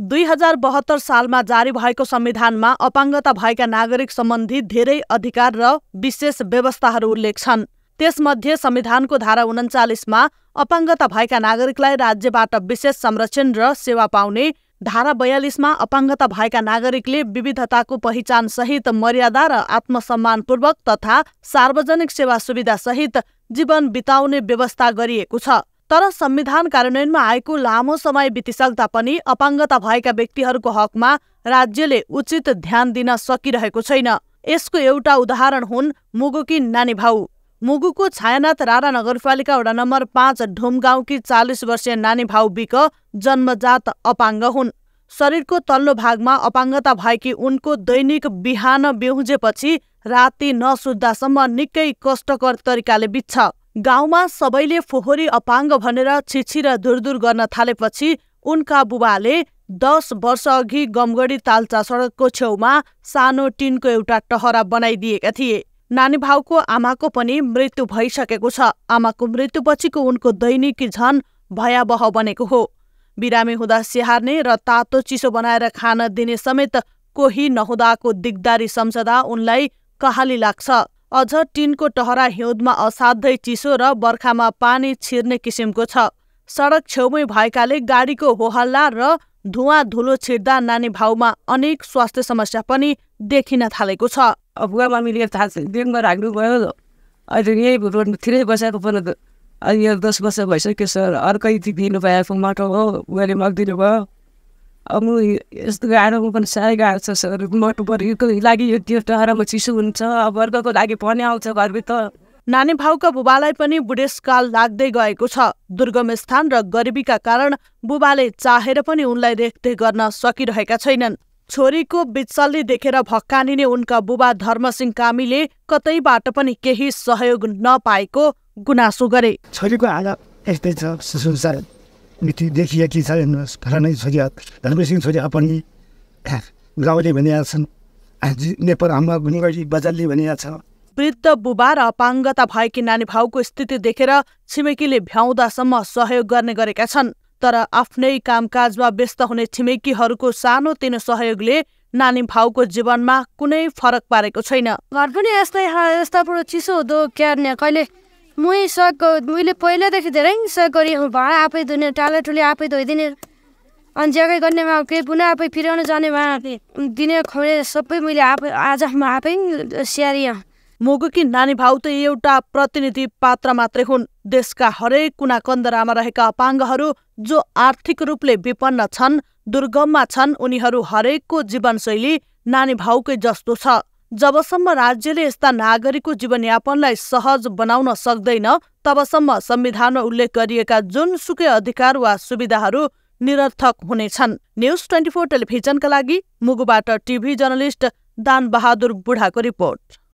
दुई हजार बहत्तर सालमा जारी भएको संविधानमा अपाङ्गता भएका नागरिक सम्बन्धी धेरै अधिकार र विशेष व्यवस्थाहरू उल्लेख छन् त्यसमध्ये संविधानको धारा उन्चालिसमा अपाङ्गता भएका नागरिकलाई राज्यबाट विशेष संरक्षण र सेवा पाउने धारा बयालिसमा अपाङ्गता भएका नागरिकले विविधताको पहिचान सहित मर्यादा र आत्मसम्मानपूर्वक तथा सार्वजनिक सेवा सुविधासहित जीवन बिताउने व्यवस्था गरिएको छ तर संविधान कार्यान्वयनमा आएको लामो समय बितिसक्दा पनि अपाङ्गता भएका व्यक्तिहरूको हकमा राज्यले उचित ध्यान दिन सकिरहेको छैन यसको एउटा उदाहरण हुन् मुगुकी नानीभाउ मुगुको छायानाथ रारा नगरपालिका वडा नम्बर पाँच ढुमगाउँकी चालिस वर्षीय नानीभाउ बिक जन्मजात अपाङ्ग हुन् शरीरको तल्लो भागमा अपाङ्गता भएकी उनको दैनिक बिहान बेहुजेपछि राति नसुत्दासम्म निकै कष्टकर तरिकाले बित्छ गाउँमा सबैले फोहोरी अपाङ्ग भनेर छिछिर दुरदुर गर्न थालेपछि उनका बुबाले दस वर्षअघि गमगढी तालचा सडकको छेउमा सानो टिनको एउटा टहरा बनाइदिएका थिए नानीभाउको आमाको पनि मृत्यु भइसकेको छ आमाको मृत्युपछिको उनको दैनिकी झन भयावह बनेको हो बिरामी हुँदा स्याहार्ने र तातो चिसो बनाएर खान दिने समेत कोही नहुँदाको दिगदारी सम्झदा उनलाई कहाली लाग्छ अझ टिनको टहरा हिउँदमा असाध्यै चिसो र बर्खामा पानी छिर्ने किसिमको छ सडक छेउमै भएकाले गाडीको होहल्ला र धुवा धुलो छिर्दा नानी भाउमा अनेक स्वास्थ्य समस्या पनि देखिन थालेको छ अफुवा मामीले थाहा छ राख्नु गयो अहिले यही रोडमातिरै बसेको पनि दस वर्ष भइसक्यो सर अर्कै दिनु पाएको माटो हो उहाँले मगिदिनु अब यस्तो गाह्रोमा पनि साह्रै गाह्रो छ सर मोटो परेको लागि यो त्यो डहरामा चिसो हुन्छ अब अर्काको लागि पनि आउँछ घरभित्र नानी भाउका बुबालाई पनि बुढेसकाल लाग्दै गएको छ दुर्गम स्थान र गरिबीका कारण बुबाले चाहेर पनि उनलाई रेखदेख गर्न सकिरहेका छैनन् छोरीको बिचल्ली देखेर भक्कानिने उनका बुबा धर्मसिंह कामीले कतैबाट पनि केही सहयोग नपाएको गुनासो गरे छोरीको हालत यस्तै छ मिति देखिए कि छ हेर्नुहोस् फलानै छोरी धनवीर सिंह छोरी पनि गाउँले भनिरहेका छन् नेपाल हाम्रा गुणगढी बजारले भनिरहेको छ वृद्ध बुबा र अपाङ्गता भएकी नानी भाउको स्थिति देखेर छिमेकीले भ्याउँदासम्म सहयोग गर्ने गरेका छन् तर आफ्नै कामकाजमा व्यस्त हुने छिमेकीहरूको सानोतिनो सहयोगले नानी भाउको जीवनमा कुनै फरक पारेको छैन घर पनि यस्तै यस्तो चिसो हुँदो क्यार्ने कहिले मै सक मैले पहिलादेखि धेरै सक गरेँ भाँडा आफै धुने टालाटुले आफै धोइदिने अनि गर्ने गर्नेमा केही पुनः आफै फिराउन जाने भए दिने खोले सबै मैले आफै आज म आफै स्याहारिएँ मुगुकी नानी भाउ त एउटा प्रतिनिधि पात्र मात्रै हुन् देशका हरेक कुना कन्दरामा रहेका अपाङ्गहरू जो आर्थिक रूपले विपन्न छन् दुर्गममा छन् उनीहरू हरेकको जीवनशैली नानी भाउकै जस्तो छ जबसम्म राज्यले यस्ता नागरिकको जीवनयापनलाई सहज बनाउन सक्दैन तबसम्म संविधानमा उल्लेख गरिएका जुनसुकै अधिकार वा सुविधाहरू निरर्थक हुनेछन् न्युज ट्वेन्टी फोर टेलिभिजनका लागि मुगुबाट टिभी जर्नलिस्ट दान बहादुर बुढाको रिपोर्ट